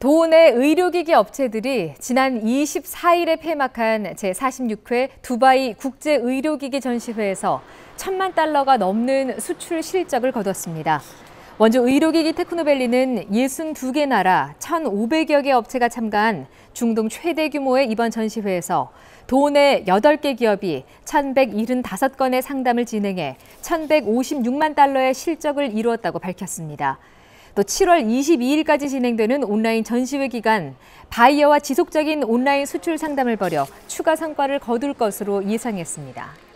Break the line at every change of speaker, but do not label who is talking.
도내 의료기기 업체들이 지난 24일에 폐막한 제46회 두바이 국제의료기기 전시회에서 천만 달러가 넘는 수출 실적을 거뒀습니다. 먼저 의료기기 테크노밸리는 62개 나라 1,500여 개 업체가 참가한 중동 최대 규모의 이번 전시회에서 도내 8개 기업이 1,175건의 상담을 진행해 1,156만 달러의 실적을 이루었다고 밝혔습니다. 또 7월 22일까지 진행되는 온라인 전시회 기간 바이어와 지속적인 온라인 수출 상담을 벌여 추가 성과를 거둘 것으로 예상했습니다.